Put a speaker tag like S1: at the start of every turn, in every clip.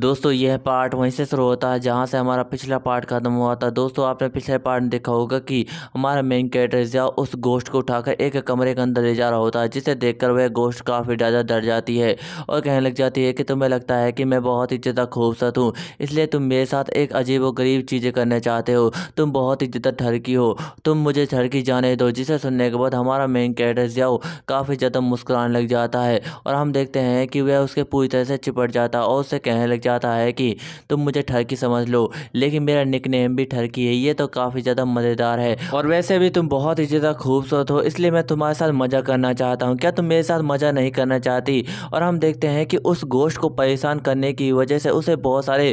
S1: दोस्तों यह पार्ट वहीं से शुरू होता है जहाँ से हमारा पिछला पार्ट खत्म हुआ था दोस्तों आपने पिछले पार्ट में देखा होगा कि हमारा मेन कैरेक्टर रिजा उस गोश्त को उठाकर एक कमरे के अंदर ले जा रहा होता है जिसे देखकर वह गोश्त काफ़ी ज़्यादा डर जाती है और कहने लग जाती है कि तुम्हें लगता है कि मैं बहुत ही ज़्यादा खूबसूरत हूँ इसलिए तुम मेरे साथ एक अजीब व गरीब चीज़ें करना चाहते हो तुम बहुत ही ज़्यादा ठरकी हो तुम मुझे ठरकी जाने दो जिसे सुनने के बाद हमारा मेन कैरेक्टर रिजा काफ़ी ज़्यादा मुस्कुराने लग जाता है और हम देखते हैं कि वह उसके पूरी तरह से चिपट जाता है और उससे कहने लग चाहता है कि तुम मुझे ठरकी समझ लो लेकिन मेरा निक नेम भी ठरकी है ये तो काफ़ी ज़्यादा मज़ेदार है और वैसे भी तुम बहुत ही ज़्यादा खूबसूरत हो इसलिए मैं तुम्हारे साथ मज़ा करना चाहता हूँ क्या तुम मेरे साथ मज़ा नहीं करना चाहती और हम देखते हैं कि उस गोश्त को परेशान करने की वजह से उसे बहुत सारे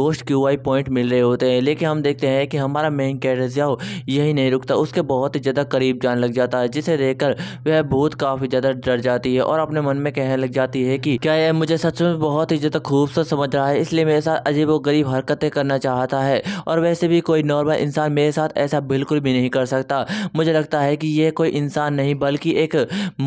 S1: गोश्त क्यू आई पॉइंट मिल रहे होते हैं लेकिन हम देखते हैं कि हमारा मेन कैरेज जाओ यही नहीं रुकता उसके बहुत ही ज़्यादा करीब जान लग जाता है जिसे देखकर वह भूत काफ़ी ज़्यादा डर जाती है और अपने मन में कहने लग जाती है कि क्या यह मुझे सच में बहुत ही ज़्यादा खूबसूरत समझ रहा है इसलिए मेरे साथ अजीब व गरीब हरकतें करना चाहता है और वैसे भी कोई नॉर्मल इंसान मेरे साथ ऐसा बिल्कुल भी नहीं कर सकता मुझे लगता है कि यह कोई इंसान नहीं बल्कि एक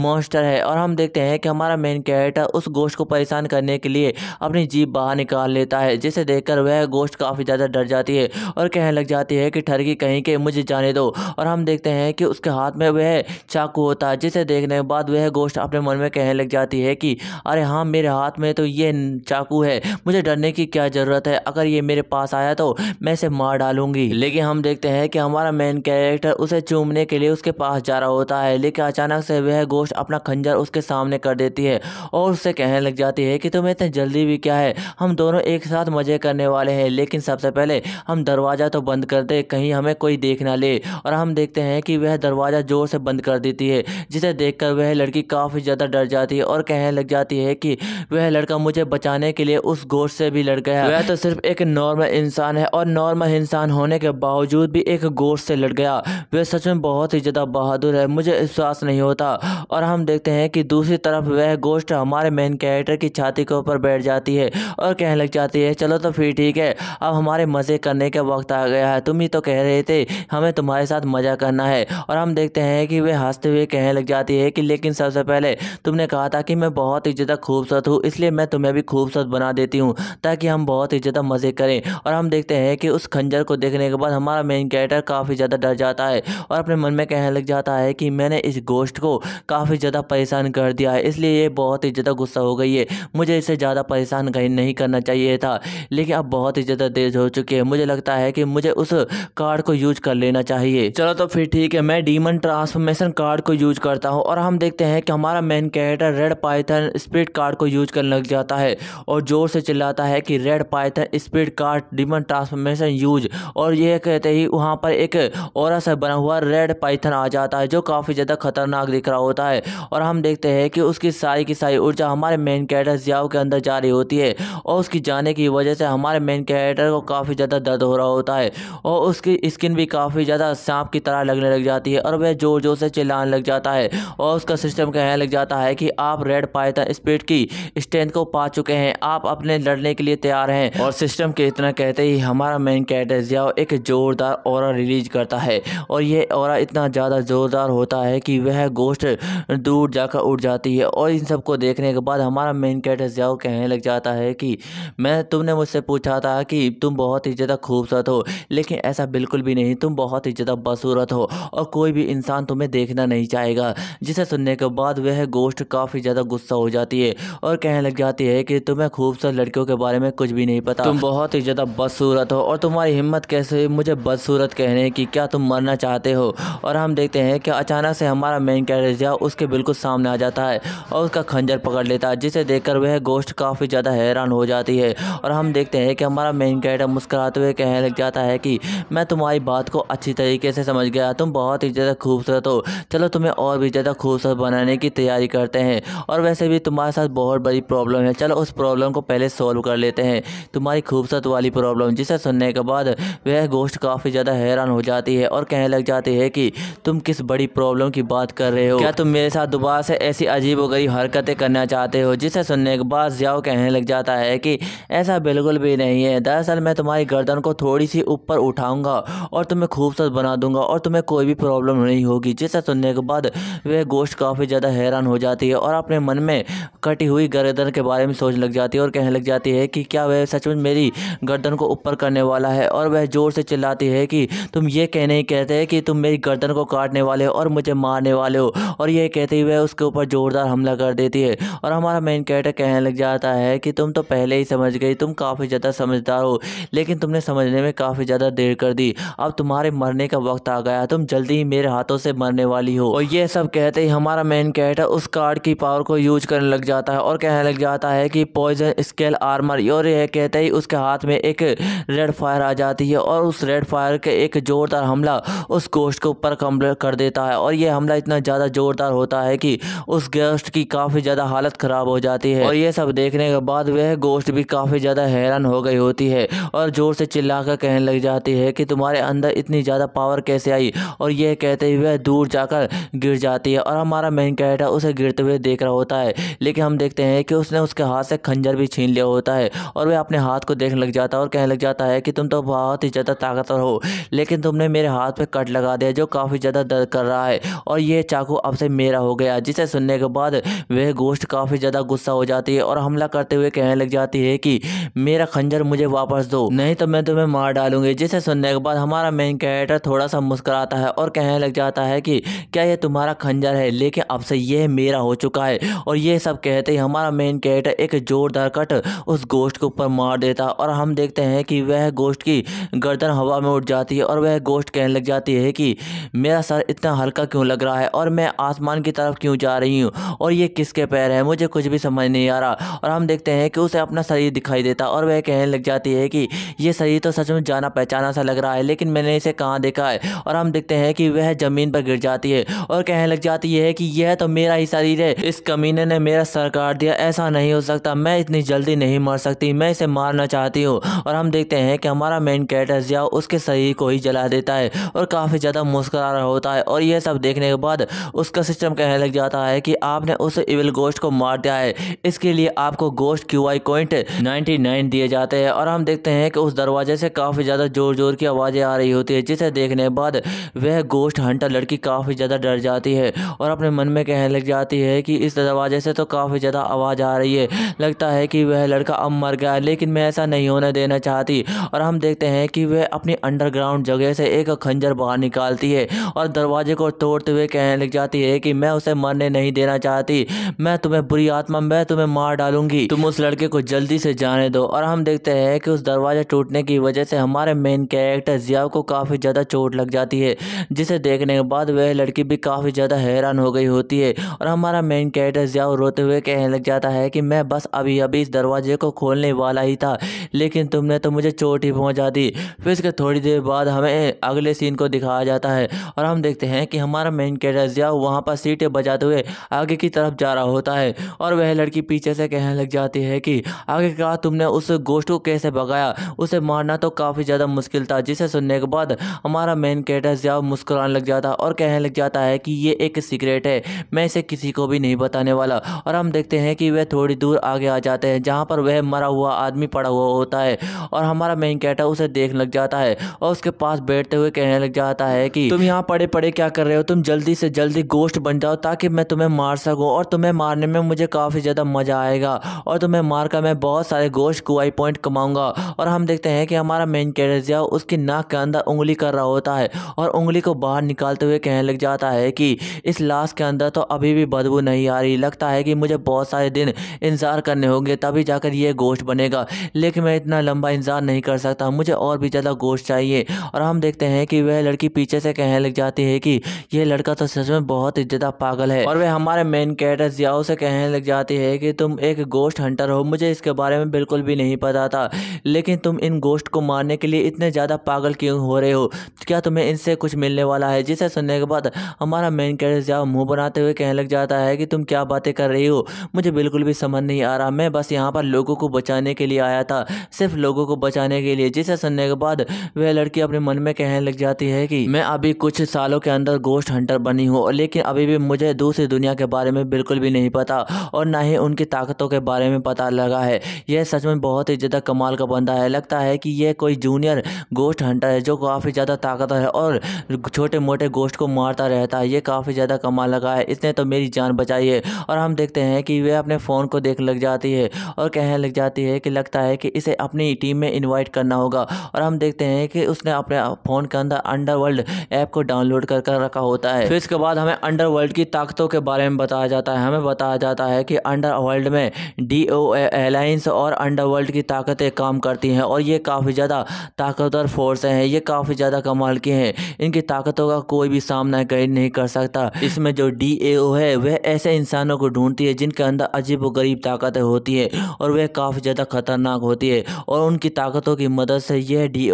S1: मॉन्स्टर है और हम देखते हैं कि हमारा मेन कैरेक्टर उस गोश्त को परेशान करने के लिए अपनी जीप बाहर निकाल लेता है जिसे देखकर वह गोश्त काफ़ी ज़्यादा डर जाती है और कहने लग जाती है कि ठरकी कहीं के मुझे जाने दो और हम देखते हैं कि उसके हाथ में वह चाकू होता है जिसे देखने के बाद वह गोश्त अपने मन में कहने लग जाती है कि अरे हाँ मेरे हाथ में तो ये चाकू है मुझे डरने की क्या ज़रूरत है अगर ये मेरे पास आया तो मैं इसे मार डालूंगी लेकिन हम देखते हैं कि हमारा मेन कैरेक्टर उसे चूमने के लिए उसके पास जा रहा होता है लेकिन अचानक से वह गोश्त अपना खंजर उसके सामने कर देती है और उससे कहने लग जाती है कि तुम्हें इतनी जल्दी भी क्या है हम दोनों एक साथ मज़े करने वाले हैं लेकिन सबसे पहले हम दरवाज़ा तो बंद कर दे कहीं हमें कोई देख ना ले और हम देखते हैं कि वह दरवाज़ा ज़ोर से बंद कर देती है जिसे देखकर वह लड़की काफ़ी ज़्यादा डर जाती है और कहने लग जाती है कि वह लड़का मुझे बचाने के लिए उस गो गोश्त से भी लड़ गया वह तो सिर्फ एक नॉर्मल इंसान है और नॉर्मल इंसान होने के बावजूद भी एक गोश्त से लड़ गया वह सच में बहुत ही ज़्यादा बहादुर है मुझे विश्वास नहीं होता और हम देखते हैं कि दूसरी तरफ वह गोश्त हमारे मेन कैरेक्टर की छाती के ऊपर बैठ जाती है और कहने लग जाती है चलो तो फिर ठीक है अब हमारे मज़े करने का वक्त आ गया है तुम ही तो कह रहे थे हमें तुम्हारे साथ मज़ा करना है और हम देखते हैं कि वह हंसते हुए कहने लग जाती है कि लेकिन सबसे पहले तुमने कहा था कि मैं बहुत ही ज़्यादा खूबसूरत हूँ इसलिए मैं तुम्हें भी खूबसूरत बना देती हूँ हूँ ताकि हम बहुत ही ज़्यादा मज़े करें और हम देखते हैं कि उस खंजर को देखने के बाद हमारा मेन कैरेक्टर काफ़ी ज़्यादा डर जाता है और अपने मन में कहने लग जाता है कि मैंने इस गोश्त को काफ़ी ज़्यादा परेशान कर दिया है इसलिए ये बहुत ही ज़्यादा गुस्सा हो गई है मुझे इसे ज़्यादा परेशान कहीं नहीं करना चाहिए था लेकिन अब बहुत ही ज़्यादा तेज हो चुकी है मुझे लगता है कि मुझे उस कार्ड को यूज कर लेना चाहिए चलो तो फिर ठीक है मैं डीमन ट्रांसफॉर्मेशन कार्ड को यूज करता हूँ और हम देखते हैं कि हमारा main character red python spirit card को यूज करने लग जाता है और जोर से चल दिलाता है कि red python speed card demon transformation use और यह कहते ही वहाँ पर एक और सा बना हुआ रेड पाइथन आ जाता है जो काफ़ी ज़्यादा खतरनाक दिख रहा होता है और हम देखते हैं कि उसकी सारी की सारी ऊर्जा हमारे मेन कैरेक्टर जियाओ के अंदर जा रही होती है और उसकी जाने की वजह से हमारे मेन कैरेक्टर को काफ़ी ज़्यादा दर्द हो रहा होता है और उसकी स्किन भी काफ़ी ज़्यादा सांप की तरह लगने लग जाती है और वह ज़ोर ज़ोर से चिल्लाने लग जाता है और उसका सिस्टम कहने लग जाता है कि आप रेड पाइथन स्पीड की स्ट्रेंथ को पा चुके हैं आप अपने लड़ने के लिए तैयार हैं और सिस्टम के इतना कहते ही हमारा मेन कैरेक्टर जियाओ एक ज़ोरदार और रिलीज करता है और यह और इतना ज़्यादा ज़ोरदार होता है कि वह गोश्त दूर जाकर उड़ जाती है और इन सबको देखने के बाद हमारा मेन कैरेक्टर जियाओ कहने लग जाता है कि मैं तुमने मुझसे पूछा था कि तुम बहुत ही ज़्यादा खूबसूरत हो लेकिन ऐसा बिल्कुल भी नहीं तुम बहुत ही ज़्यादा बसूरत हो और कोई भी इंसान तुम्हें देखना नहीं चाहेगा जिसे सुनने के बाद वह गोश्त काफ़ी ज़्यादा गुस्सा हो जाती है और कहने लग जाती है कि तुम्हें खूबसूरत लड़के लड़कियों के बारे में कुछ भी नहीं पता तुम बहुत ही ज़्यादा बदसूरत हो और तुम्हारी हिम्मत कैसे मुझे बदसूरत कहने की क्या तुम मरना चाहते हो और हम देखते हैं कि अचानक से हमारा मेन कैरेक्टर उसके बिल्कुल सामने आ जाता है और उसका खंजर पकड़ लेता है जिसे देखकर वह गोश्त काफ़ी ज़्यादा हैरान हो जाती है और हम देखते हैं कि हमारा मेन कैरेक्टर मुस्कुराते हुए कहने लग जाता है कि मैं तुम्हारी बात को अच्छी तरीके से समझ गया तुम बहुत ही ज़्यादा खूबसूरत हो चलो तुम्हें और भी ज़्यादा खूबसूरत बनाने की तैयारी करते हैं और वैसे भी तुम्हारे साथ बहुत बड़ी प्रॉब्लम है चलो उस प्रॉब्लम को पहले सोल्व सॉल्व कर लेते हैं तुम्हारी खूबसूरत वाली प्रॉब्लम जिसे सुनने के बाद वह गोश्त काफ़ी ज़्यादा हैरान हो जाती है और कहने लग जाती है कि तुम किस बड़ी प्रॉब्लम की बात कर रहे हो क्या तुम मेरे साथ दोबारा से ऐसी अजीब वरीब हरकतें करना चाहते हो जिसे सुनने के बाद जियाओ कहने लग जाता है कि ऐसा बिल्कुल भी नहीं है दरअसल मैं तुम्हारी गर्दन को थोड़ी सी ऊपर उठाऊंगा और तुम्हें खूबसूरत बना दूंगा और तुम्हें कोई भी प्रॉब्लम नहीं होगी जिसे सुनने के बाद वह गोश्त काफ़ी ज़्यादा हैरान हो जाती है और अपने मन में कटी हुई गर्दन के बारे में सोच लग जाती है और कहने लग जाती जाती है कि क्या वह सचमुच मेरी गर्दन को ऊपर करने वाला है और वह ज़ोर से चिल्लाती है कि तुम ये कह नहीं कहते कि तुम मेरी गर्दन को काटने वाले हो और मुझे मारने वाले हो और यह कहते हुए उसके ऊपर ज़ोरदार हमला कर देती है और हमारा मेन कैरेक्टर कहने लग जाता है कि तुम तो पहले ही समझ गई तुम काफ़ी ज़्यादा समझदार हो लेकिन तुमने समझने में काफ़ी ज़्यादा देर कर दी अब तुम्हारे मरने का वक्त आ गया तुम जल्दी ही मेरे हाथों से मरने वाली हो और यह सब कहते ही हमारा मेन कैरेक्टर उस कार्ड की पावर को यूज करने लग जाता है और कहने लग जाता है कि पॉइजन स्केल आर्मर और यह कहते ही उसके हाथ में एक रेड फायर आ जाती है और उस रेड फायर के एक ज़ोरदार हमला उस गोश्त के ऊपर कम्प्लीट कर देता है और यह हमला इतना ज़्यादा ज़ोरदार होता है कि उस गोश्त की काफ़ी ज़्यादा हालत ख़राब हो जाती है और यह सब देखने के बाद वह गोश्त भी काफ़ी ज़्यादा हैरान हो गई होती है और ज़ोर से चिल्ला कर कहने लग जाती है कि तुम्हारे अंदर इतनी ज़्यादा पावर कैसे आई और यह कहते ही वह दूर जाकर गिर जाती है और हमारा मेन कैरेक्टर उसे गिरते हुए देख रहा होता है लेकिन हम देखते हैं कि उसने उसके हाथ से खंजर भी छीन लिया होता है और वह अपने हाथ को देखने लग जाता है और कहने लग जाता है कि तुम तो बहुत ही ज़्यादा ताकतवर हो लेकिन तुमने मेरे हाथ पर कट लगा दिया जो काफ़ी ज़्यादा दर्द कर रहा है और यह चाकू अब से मेरा हो गया जिसे सुनने के बाद वह गोश्त काफ़ी ज़्यादा गुस्सा हो जाती है और हमला करते हुए कहने लग जाती है कि मेरा खंजर मुझे वापस दो नहीं तो मैं तुम्हें मार डालूंगी जिसे सुनने के बाद हमारा मेन कैरेक्टर थोड़ा सा मुस्कराता है और कहने लग जाता है कि क्या यह तुम्हारा खंजर है लेकिन अब से यह मेरा हो चुका है और यह सब कहते ही हमारा मेन कैरेक्टर एक जोरदार कट उस गोश्त के ऊपर मार देता और हम देखते हैं कि वह गोश्त की गर्दन हवा में उठ जाती है और वह गोश्त कहने लग जाती है कि मेरा सर इतना हल्का क्यों लग रहा है और मैं आसमान की तरफ क्यों जा रही हूँ और ये किसके पैर है मुझे कुछ भी समझ नहीं आ रहा और हम देखते हैं कि उसे अपना शरीर दिखाई देता और वह कहने लग जाती है कि यह शरीर तो सच में जाना पहचाना सा लग रहा है लेकिन मैंने इसे कहाँ देखा है और हम देखते हैं कि वह ज़मीन पर गिर जाती है और कहने लग जाती है कि यह तो मेरा ही शरीर है इस कमीने ने मेरा सर काट दिया ऐसा नहीं हो सकता मैं इतनी जल्दी नहीं नहीं मर सकती मैं इसे मारना चाहती हूँ और हम देखते हैं कि हमारा मेन कैरेक्टर जिया उसके शरीर को ही जला देता है और काफ़ी ज़्यादा मुस्करा रहा होता है और यह सब देखने के बाद उसका सिस्टम कहने लग जाता है कि आपने उस इविल गोश्त को मार दिया है इसके लिए आपको गोश्त Q I point ninety nine दिए जाते हैं और हम देखते हैं कि उस दरवाजे से काफ़ी ज़्यादा ज़ोर ज़ोर की आवाज़ें आ रही होती है जिसे देखने के बाद वह गोश्त हंटर लड़की काफ़ी ज़्यादा डर जाती है और अपने मन में कहने लग जाती है कि इस दरवाजे से तो काफ़ी ज़्यादा आवाज़ आ रही है लगता है कि वह लड़का अब मर गया लेकिन मैं ऐसा नहीं होने देना चाहती और हम देखते हैं कि वह अपनी अंडरग्राउंड जगह से एक खंजर बाहर निकालती है और दरवाजे को तोड़ते हुए कहने लग जाती है कि मैं उसे मरने नहीं देना चाहती मैं तुम्हें बुरी आत्मा मैं तुम्हें मार डालूंगी तुम उस लड़के को जल्दी से जाने दो और हम देखते हैं कि उस दरवाजा टूटने की वजह से हमारे मेन कैरेक्टर जिया को काफ़ी ज़्यादा चोट लग जाती है जिसे देखने के बाद वह लड़की भी काफ़ी ज़्यादा हैरान हो गई होती है और हमारा मेन कैरेक्टर जिया रोते हुए कहने लग जाता है कि मैं बस अभी अभी इस दरवाजे दरवाजे को खोलने वाला ही था लेकिन तुमने तो मुझे चोट ही पहुँचा दी फिर इसके थोड़ी देर बाद हमें अगले सीन को दिखाया जाता है और हम देखते हैं कि हमारा मेन कैरेक्टर जिया वहाँ पर सीटें बजाते हुए आगे की तरफ जा रहा होता है और वह लड़की पीछे से कहने लग जाती है कि आगे कहा तुमने उस गोश्त को कैसे भगाया उसे मारना तो काफ़ी ज़्यादा मुश्किल था जिसे सुनने के बाद हमारा मेन कैरेक्टर जिया मुस्कुराने लग जाता और कहने लग जाता है कि ये एक सीक्रेट है मैं इसे किसी को भी नहीं बताने वाला और हम देखते हैं कि वह थोड़ी दूर आगे आ जाते हैं जहाँ पर और वह मरा हुआ आदमी पड़ा हुआ होता है और हमारा मेन कैटर उसे देखने लग जाता है और उसके पास बैठते हुए कहने लग जाता है कि तुम यहाँ पड़े पड़े क्या कर रहे हो तुम जल्दी से जल्दी गोश्त बन जाओ ताकि मैं तुम्हें मार सकूँ और तुम्हें मारने में मुझे काफ़ी ज़्यादा मज़ा आएगा और तुम्हें मार कर मैं बहुत सारे गोश्त कुआई पॉइंट कमाऊँगा और हम देखते हैं कि हमारा मेन जो उसकी नाक के अंदर उंगली कर रहा होता है और उंगली को बाहर निकालते हुए कहने लग जाता है कि इस लाश के अंदर तो अभी भी बदबू नहीं आ रही लगता है कि मुझे बहुत सारे दिन इंतज़ार करने होंगे तभी जाकर जाकर ये गोश्त बनेगा लेकिन मैं इतना लंबा इंतज़ार नहीं कर सकता मुझे और भी ज़्यादा गोश्त चाहिए और हम देखते हैं कि वह लड़की पीछे से कहने लग जाती है कि यह लड़का तो सच में बहुत ही ज़्यादा पागल है और वह हमारे मेन कैरेक्टर जियाओ से कहने लग जाती है कि तुम एक गोश्त हंटर हो मुझे इसके बारे में बिल्कुल भी नहीं पता था लेकिन तुम इन गोश्त को मारने के लिए इतने ज़्यादा पागल क्यों हो रहे हो क्या तुम्हें इनसे कुछ मिलने वाला है जिसे सुनने के बाद हमारा मेन कैरेक्टर जियाओ मुँह बनाते हुए कहने लग जाता है कि तुम क्या बातें कर रही हो मुझे बिल्कुल भी समझ नहीं आ रहा मैं बस यहाँ पर लोगों को बचाने के लिए आया था सिर्फ लोगों को बचाने के लिए जिसे सुनने के बाद वह लड़की अपने मन में कहने लग जाती है कि मैं अभी कुछ सालों के अंदर गोश्त हंटर बनी हूँ लेकिन अभी भी मुझे दूसरी दुनिया के बारे में बिल्कुल भी नहीं पता और ना ही उनकी ताकतों के बारे में पता लगा है यह सच में बहुत ही ज़्यादा कमाल का बंदा है लगता है कि यह कोई जूनियर गोश्त हंटर है जो काफ़ी ज़्यादा ताकतवर है और छोटे मोटे गोश्त को मारता रहता है यह काफ़ी ज़्यादा कमाल लगा है इसने तो मेरी जान बचाई है और हम देखते हैं कि वह अपने फ़ोन को देख लग जाती है और कहने लग जाती है कि लगता है कि इसे अपनी टीम में इन्वाइट करना होगा और हम देखते हैं कि उसने अपने फ़ोन के अंदर अंडरवर्ल्ड ऐप को डाउनलोड कर कर रखा होता है फिर इसके बाद हमें अंडरवर्ल्ड की ताकतों के बारे में बताया जाता है हमें बताया जाता है कि अंडरवर्ल्ड में डी ओ एलाइंस और अंडरवर्ल्ड की ताकतें काम करती हैं और ये काफ़ी ज़्यादा ताकतवर फोर्सें हैं ये काफ़ी ज़्यादा कमाल की हैं इनकी ताकतों का कोई भी सामना कहीं नहीं कर सकता इसमें जो डी ए ओ है वह ऐसे इंसानों को ढूंढती है जिनके अंदर अजीब व गरीब ताकतें होती हैं और और वह काफ़ी ज़्यादा ख़तरनाक होती है और उनकी ताकतों की मदद से यह डी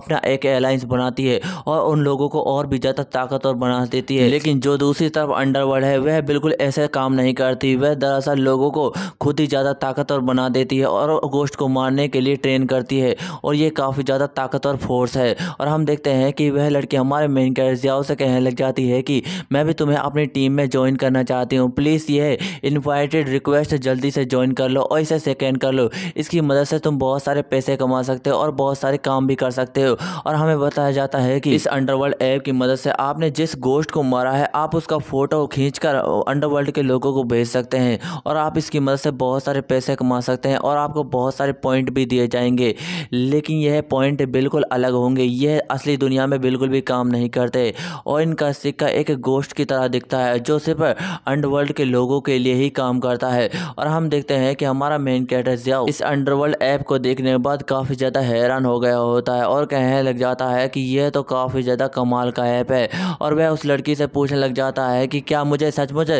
S1: अपना एक एलाइंस बनाती है और उन लोगों को और भी ज़्यादा ताकतवर बना देती है लेकिन जो दूसरी तरफ अंडरवर्ल्ड है वह बिल्कुल ऐसे काम नहीं करती वह दरअसल लोगों को खुद ही ज़्यादा ताकतवर बना देती है और गोश्त को मारने के लिए ट्रेन करती है और ये काफ़ी ज़्यादा ताकतवर फोर्स है और हम देखते हैं कि वह लड़की हमारे मेन कैरजियाओं से कहने लग जाती है कि मैं भी तुम्हें अपनी टीम में ज्वाइन करना चाहती हूँ प्लीज़ यह इन्वाइटेड रिक्वेस्ट जल्दी से ज्वाइन कर लो और इसे सेकेंड स्कैन कर लो इसकी मदद से तुम बहुत सारे पैसे कमा सकते हो और बहुत सारे काम भी कर सकते हो और हमें बताया जाता है कि इस अंडरवर्ल्ड ऐप की मदद से आपने जिस गोश्त को मारा है आप उसका फ़ोटो खींचकर अंडरवर्ल्ड के लोगों को भेज सकते हैं और आप इसकी मदद से बहुत सारे पैसे कमा सकते हैं और आपको बहुत सारे पॉइंट भी दिए जाएंगे लेकिन यह पॉइंट बिल्कुल अलग होंगे यह असली दुनिया में बिल्कुल भी काम नहीं करते और इनका सिक्का एक गोश्त की तरह दिखता है जो सिर्फ अंडरवर्ल्ड के लोगों के लिए ही काम करता है और हम देखते हैं कि हमारा मेन क्रिकेटर जियाओ इस अंडरवर्ल्ड ऐप को देखने के बाद काफ़ी ज़्यादा हैरान हो गया होता है और कहने लग जाता है कि यह तो काफ़ी ज़्यादा कमाल का ऐप है और वह उस लड़की से पूछने लग जाता है कि क्या मुझे सचमुच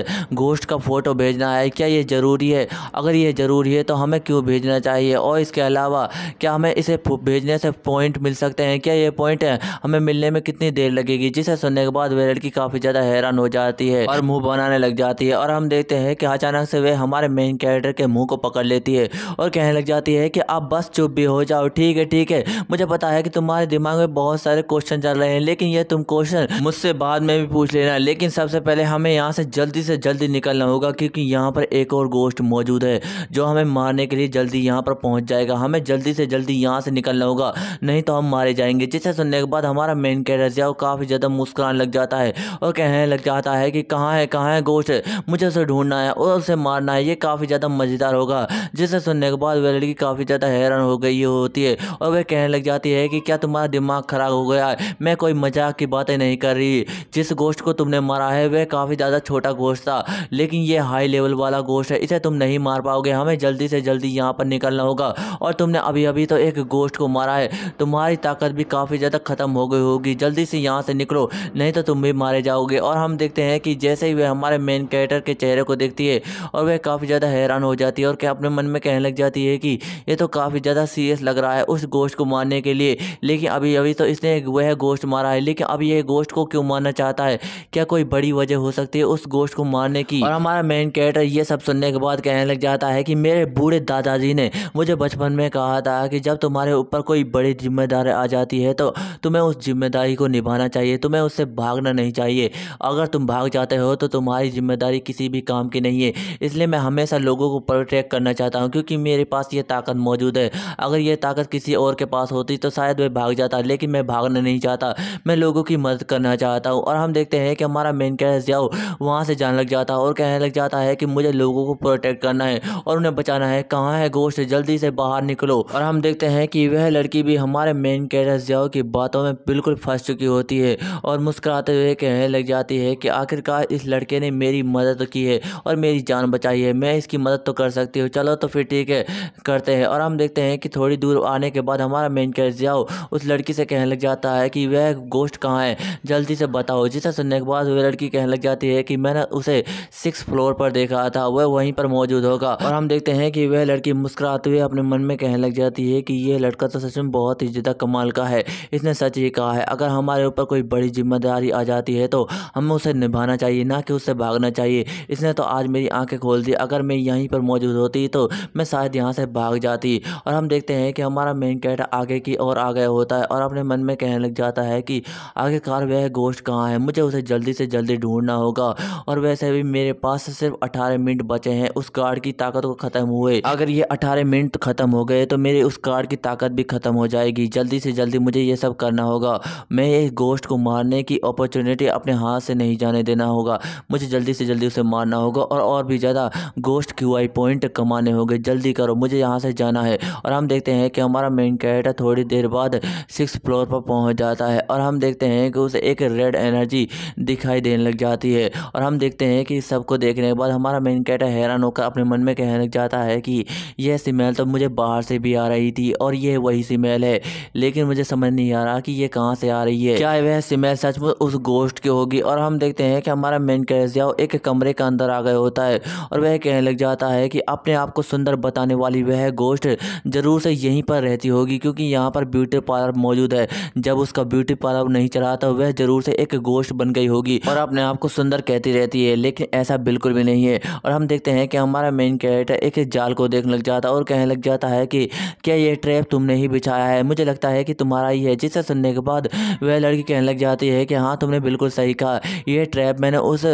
S1: गोश्त का फ़ोटो भेजना है क्या ये ज़रूरी है अगर ये ज़रूरी है तो हमें क्यों भेजना चाहिए और इसके अलावा क्या हमें इसे भेजने से पॉइंट मिल सकते हैं क्या ये पॉइंट हमें मिलने में कितनी देर लगेगी जिसे सुनने के बाद वह लड़की काफ़ी ज़्यादा हैरान हो जाती है और मुँह बनाने लग जाती है और हम देखते हैं कि अचानक से वह हमारे मेन कैरेक्टर के मुँह को पकड़ लेती है है और कहने लग जाती है कि आप बस चुप भी हो जाओ ठीक है ठीक है मुझे पता है कि तुम्हारे दिमाग में बहुत सारे क्वेश्चन चल रहे हैं लेकिन ये तुम क्वेश्चन मुझसे बाद में भी पूछ लेना लेकिन सबसे पहले हमें यहाँ से जल्दी से जल्दी निकलना होगा क्योंकि यहाँ पर एक और गोश्त मौजूद है जो हमें मारने के लिए जल्दी यहाँ पर पहुँच जाएगा हमें जल्दी से जल्दी यहाँ से निकलना होगा नहीं तो हम मारे जाएंगे जिसे सुनने के बाद हमारा मेन कैरेक्टर जिया काफ़ी ज़्यादा मुस्कुराने लग जाता है और कहने लग जाता है कि कहाँ है कहाँ है गोश्त मुझे उसे ढूंढना है और उसे मारना है ये काफ़ी ज़्यादा मज़ेदार होगा जिस ऐसा सुनने के बाद वह लड़की काफ़ी ज़्यादा हैरान हो गई होती है और वह कहने लग जाती है कि क्या तुम्हारा दिमाग ख़राब हो गया है मैं कोई मजाक की बातें नहीं कर रही जिस गोश्त को तुमने मारा है वह काफ़ी ज़्यादा छोटा गोश्त था लेकिन यह हाई लेवल वाला गोश्त है इसे तुम नहीं मार पाओगे हमें जल्दी से जल्दी यहाँ पर निकलना होगा और तुमने अभी अभी तो एक गोश्त को मारा है तुम्हारी ताकत भी काफ़ी ज़्यादा ख़त्म हो गई होगी जल्दी से यहाँ से निकलो नहीं तो तुम भी मारे जाओगे और हम देखते हैं कि जैसे ही वह हमारे मेन कैरेक्टर के चेहरे को देखती है और वह काफ़ी ज़्यादा हैरान हो जाती है और क्या अपने मन में कहने लग जाती है कि ये तो काफ़ी ज़्यादा सीरियस लग रहा है उस गोश्त को मारने के लिए लेकिन अभी अभी तो इसने वह गोश्त मारा है लेकिन अब यह गोश्त को क्यों मारना चाहता है क्या कोई बड़ी वजह हो सकती है उस गोश्त को मारने की और हमारा मेन कैरेक्टर ये सब सुनने के बाद कहने लग जाता है कि मेरे बूढ़े दादाजी ने मुझे बचपन में कहा था कि जब तुम्हारे ऊपर कोई बड़ी जिम्मेदारी आ जाती है तो तुम्हें उस जिम्मेदारी को निभाना चाहिए तुम्हें उससे भागना नहीं चाहिए अगर तुम भाग जाते हो तो तुम्हारी जिम्मेदारी किसी भी काम की नहीं है इसलिए मैं हमेशा लोगों को प्रोटेक्ट करना चाहता हूँ क्योंकि मेरे पास ये ताकत मौजूद है अगर ये ताकत किसी और के पास होती तो शायद वह भाग जाता लेकिन मैं भागना नहीं चाहता मैं लोगों की मदद करना चाहता हूँ और हम देखते हैं कि हमारा मेन कैरेक्टर जाओ वहाँ से जाने लग जाता है और कहने लग जाता है कि मुझे लोगों को प्रोटेक्ट करना है और उन्हें बचाना है कहाँ है गोश्त जल्दी से बाहर निकलो और हम देखते हैं कि वह लड़की भी हमारे मेन कैरेस जाओ की बातों में बिल्कुल फंस चुकी होती है और मुस्कुराते हुए कहने लग जाती है कि आखिरकार इस लड़के ने मेरी मदद की है और मेरी जान बचाई है मैं इसकी मदद तो कर सकती हूँ चलो तो फिर ठीक है करते हैं और हम देखते हैं कि थोड़ी दूर आने के बाद हमारा मेन कैजियाओ उस लड़की से कहने लग जाता है कि वह गोश्त कहाँ है जल्दी से बताओ जिसे सुनने के बाद वह लड़की कहने लग जाती है कि मैंने उसे सिक्स फ्लोर पर देखा था वह वहीं पर मौजूद होगा और हम देखते हैं कि वह लड़की मुस्कुराते हुए अपने मन में कहने लग जाती है कि यह लड़का तो सच में बहुत ही ज़्यादा कमाल का है इसने सच ही कहा है अगर हमारे ऊपर कोई बड़ी जिम्मेदारी आ जाती है तो हमें उसे निभाना चाहिए ना कि उससे भागना चाहिए इसने तो आज मेरी आंखें खोल दी अगर मैं यहीं पर मौजूद होती तो मैं शायद यहाँ से भाग जाती और हम देखते हैं कि हमारा मेन कैरेक्टर आगे की ओर आ गया होता है और अपने मन में कहने लग जाता है कि आखिरकार वह गोश्त कहाँ है मुझे उसे जल्दी से जल्दी ढूंढना होगा और वैसे भी मेरे पास सिर्फ अठारह मिनट बचे हैं उस कार्ड की ताकत को ख़त्म हुए अगर ये अठारह मिनट ख़त्म हो गए तो मेरे उस कार्ड की ताकत भी ख़त्म हो जाएगी जल्दी से जल्दी मुझे ये सब करना होगा मैं इस गोश्त को मारने की अपॉर्चुनिटी अपने हाथ से नहीं जाने देना होगा मुझे जल्दी से जल्दी उसे मारना होगा और और भी ज़्यादा गोश्त क्यू आई पॉइंट कमाने होंगे होंगे जल्दी करो मुझे यहाँ से जाना है और हम देखते हैं कि हमारा मेन कैरेक्टर थोड़ी देर बाद सिक्स फ्लोर पर पहुँच जाता है और हम देखते हैं कि उसे एक रेड एनर्जी दिखाई देने लग जाती है और हम देखते हैं कि सबको देखने के बाद हमारा मेन कैरेक्टर हैरान होकर अपने मन में कहने लग जाता है कि यह सिमेल तो मुझे बाहर से भी आ रही थी और यह वही सिमेल है लेकिन मुझे समझ नहीं आ रहा कि यह कहाँ से आ रही है क्या वह सिमेल सचमुच उस गोश्त की होगी और हम देखते हैं कि हमारा मेन कैरेक्टर एक कमरे के अंदर आ गया होता है और वह कहने लग जाता है कि अपने आप को सुन अंदर बताने वाली वह गोश्त ज़रूर से यहीं पर रहती होगी क्योंकि यहाँ पर ब्यूटी पार्लर मौजूद है जब उसका ब्यूटी पार्लर नहीं चला तो वह ज़रूर से एक गोश्त बन गई होगी और अपने आप को सुंदर कहती रहती है लेकिन ऐसा बिल्कुल भी नहीं है और हम देखते हैं कि हमारा मेन कैरेक्टर एक जाल को देखने लग जाता है और कहने लग जाता है कि क्या यह ट्रैप तुमने ही बिछाया है मुझे लगता है कि तुम्हारा ही है जिसे सुनने के बाद वह लड़की कहने लग जाती है कि हाँ तुमने बिल्कुल सही कहा यह ट्रैप मैंने उस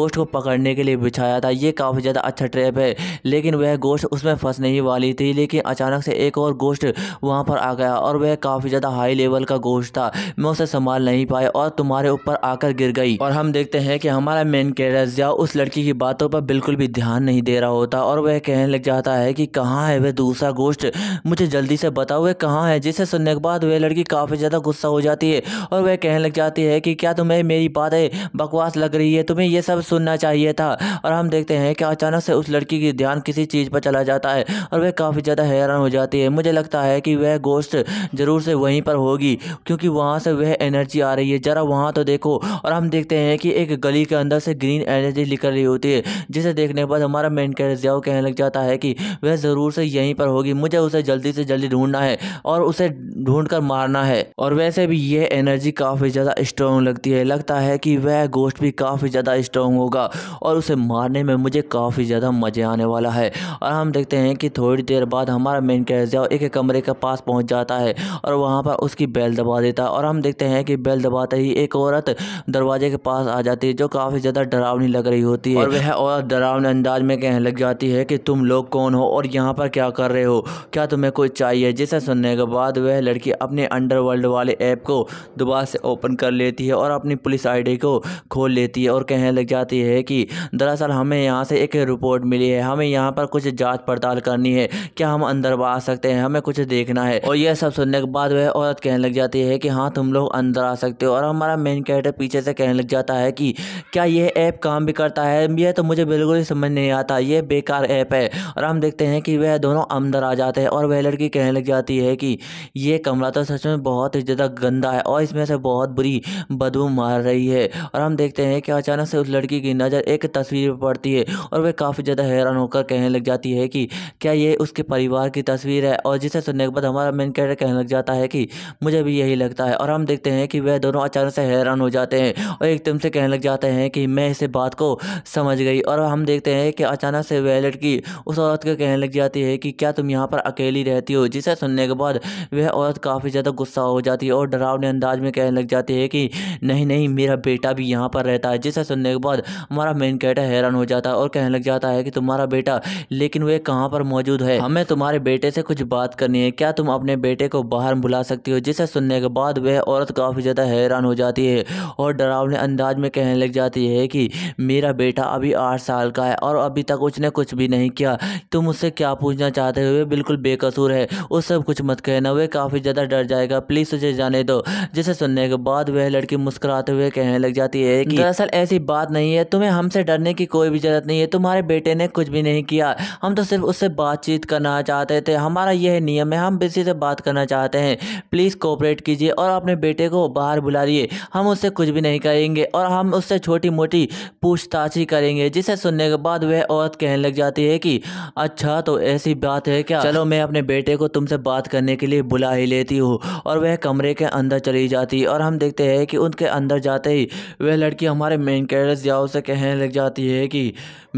S1: गोश्त को पकड़ने के लिए बिछाया था ये काफ़ी ज़्यादा अच्छा ट्रैप है लेकिन वह गोश्त उसमें फंसने ही वाली थी लेकिन अचानक से एक और गोश्त वहाँ पर आ गया और वह काफ़ी ज़्यादा हाई लेवल का गोश्त था मैं उसे संभाल नहीं पाया और तुम्हारे ऊपर आकर गिर गई और हम देखते हैं कि हमारा मेन कैरेजिया उस लड़की की बातों पर बिल्कुल भी ध्यान नहीं दे रहा होता और वह कहने लग जाता है कि कहाँ है वह दूसरा गोश्त मुझे जल्दी से बताओ वह कहाँ है जिसे सुनने के बाद वह लड़की काफ़ी ज़्यादा गुस्सा हो जाती है और वह कहने लग जाती है कि क्या तुम्हें मेरी बातें बकवास लग रही है तुम्हें यह सब सुनना चाहिए था और हम देखते हैं कि अचानक से उस लड़की की ध्यान किसी चीज़ पर चला पहुँचाया जाता है और वह काफ़ी ज़्यादा हैरान हो जाती है मुझे लगता है कि वह गोश्त ज़रूर से वहीं पर होगी क्योंकि वहाँ से वह एनर्जी आ रही है ज़रा वहाँ तो देखो और हम देखते हैं कि एक गली के अंदर से ग्रीन एनर्जी निकल रही होती है जिसे देखने के बाद हमारा मेन कैरजियाओ कहने लग जाता है कि वह ज़रूर से यहीं पर होगी मुझे उसे जल्दी से जल्दी ढूंढना है और उसे ढूंढ कर मारना है और वैसे भी यह एनर्जी काफ़ी ज़्यादा स्ट्रॉन्ग लगती है लगता है कि वह गोश्त भी काफ़ी ज़्यादा स्ट्रॉन्ग होगा और उसे मारने में मुझे काफ़ी ज़्यादा मज़े आने वाला है और हम देखते हैं कि थोड़ी देर बाद हमारा मेन कैरजिया एक कमरे के पास पहुंच जाता है और वहां पर उसकी बेल दबा देता है और हम देखते हैं कि बेल दबाते ही एक औरत दरवाजे के पास आ जाती है जो काफ़ी ज़्यादा डरावनी लग रही होती है और वह औरत डरावने अंदाज में कहने लग जाती है कि तुम लोग कौन हो और यहाँ पर क्या कर रहे हो क्या तुम्हें कुछ चाहिए जिसे सुनने के बाद वह लड़की अपने अंडरवर्ल्ड वाले ऐप को दोबारा से ओपन कर लेती है और अपनी पुलिस आई को खोल लेती है और कहने लग जाती है कि दरअसल हमें यहाँ से एक रिपोर्ट मिली है हमें यहाँ पर कुछ जांच पड़ताल करनी है क्या हम अंदर आ सकते हैं हमें कुछ देखना है और यह सब सुनने के बाद वह औरत कहने लग जाती है कि हाँ तुम लोग अंदर आ सकते हो और हमारा मेन कैरेक्टर पीछे से कहने लग जाता है कि क्या यह ऐप काम भी करता है यह तो मुझे बिल्कुल ही समझ नहीं आता यह बेकार ऐप है और हम देखते हैं कि वह दोनों अंदर आ जाते हैं और वह लड़की कहने लग जाती है कि यह कमरा तो सच में बहुत ही ज़्यादा गंदा है और इसमें से बहुत बुरी बदबू मार रही है और हम देखते हैं कि अचानक से उस लड़की की नज़र एक तस्वीर पर पड़ती है और वह काफ़ी ज़्यादा हैरान होकर कहने लग जाती है है कि क्या ये उसके परिवार की तस्वीर है और जिसे सुनने के बाद हमारा मेन कैरेक्टर कहने लग जाता है कि मुझे भी यही लगता है और हम देखते हैं कि वह दोनों अचानक से हैरान हो जाते हैं और एकदम से कहने लग जाते हैं कि मैं इसे बात को समझ गई और हम देखते हैं कि अचानक से वह लड़की उस औरत को कहने लग जाती है कि क्या तुम यहाँ पर अकेली रहती हो जिसे सुनने के बाद वह औरत काफ़ी ज़्यादा गुस्सा हो जाती है और डरावने अंदाज में कहने लग जाती है कि नहीं नहीं मेरा बेटा भी यहाँ पर रहता है जिसे सुनने के बाद हमारा मेन कैरेक्टर हैरान हो जाता है और कहने लग जाता है कि तुम्हारा बेटा लेकिन वह वे कहाँ पर मौजूद है हमें तुम्हारे बेटे से कुछ बात करनी है क्या तुम अपने बेटे को बाहर बुला सकती हो जिसे सुनने के बाद वह औरत काफ़ी ज़्यादा हैरान हो जाती है और डरावने अंदाज में कहने लग जाती है कि मेरा बेटा अभी आठ साल का है और अभी तक उसने कुछ भी नहीं किया तुम उससे क्या पूछना चाहते हो वे बिल्कुल बेकसूर है उस सब कुछ मत कहना वे काफ़ी ज़्यादा डर जाएगा प्लीज़ उसे जाने दो जिसे सुनने के बाद वह लड़की मुस्कुराते हुए कहने लग जाती है कि दरअसल ऐसी बात नहीं है तुम्हें हमसे डरने की कोई भी ज़रूरत नहीं है तुम्हारे बेटे ने कुछ भी नहीं किया हम तो तो सिर्फ उससे बातचीत करना चाहते थे हमारा यह नियम है हम बेसी से बात करना चाहते हैं प्लीज़ कोऑपरेट कीजिए और अपने बेटे को बाहर बुला लिए हम उससे कुछ भी नहीं करेंगे और हम उससे छोटी मोटी पूछताछ ही करेंगे जिसे सुनने के बाद वह औरत कहने लग जाती है कि अच्छा तो ऐसी बात है क्या चलो मैं अपने बेटे को तुमसे बात करने के लिए बुला ही लेती हूँ और वह कमरे के अंदर चली जाती है और हम देखते हैं कि उनके अंदर जाते ही वह लड़की हमारे मेन कैडर जियाओ से कहने लग जाती है कि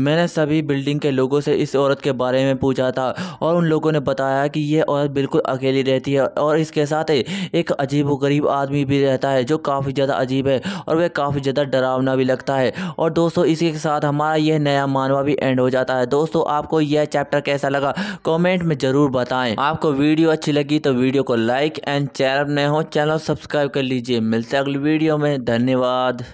S1: मैंने सभी बिल्डिंग के लोगों से इस औरत के बारे में पूछा था और उन लोगों ने बताया कि यह औरत बिल्कुल अकेली रहती है और इसके साथ एक अजीब गरीब आदमी भी रहता है जो काफ़ी ज़्यादा अजीब है और वह काफ़ी ज़्यादा डरावना भी लगता है और दोस्तों इसी के साथ हमारा यह नया मानवा भी एंड हो जाता है दोस्तों आपको यह चैप्टर कैसा लगा कॉमेंट में ज़रूर बताएँ आपको वीडियो अच्छी लगी तो वीडियो को लाइक एंड चैनल नए हो चैनल सब्सक्राइब कर लीजिए मिलते अगली वीडियो में धन्यवाद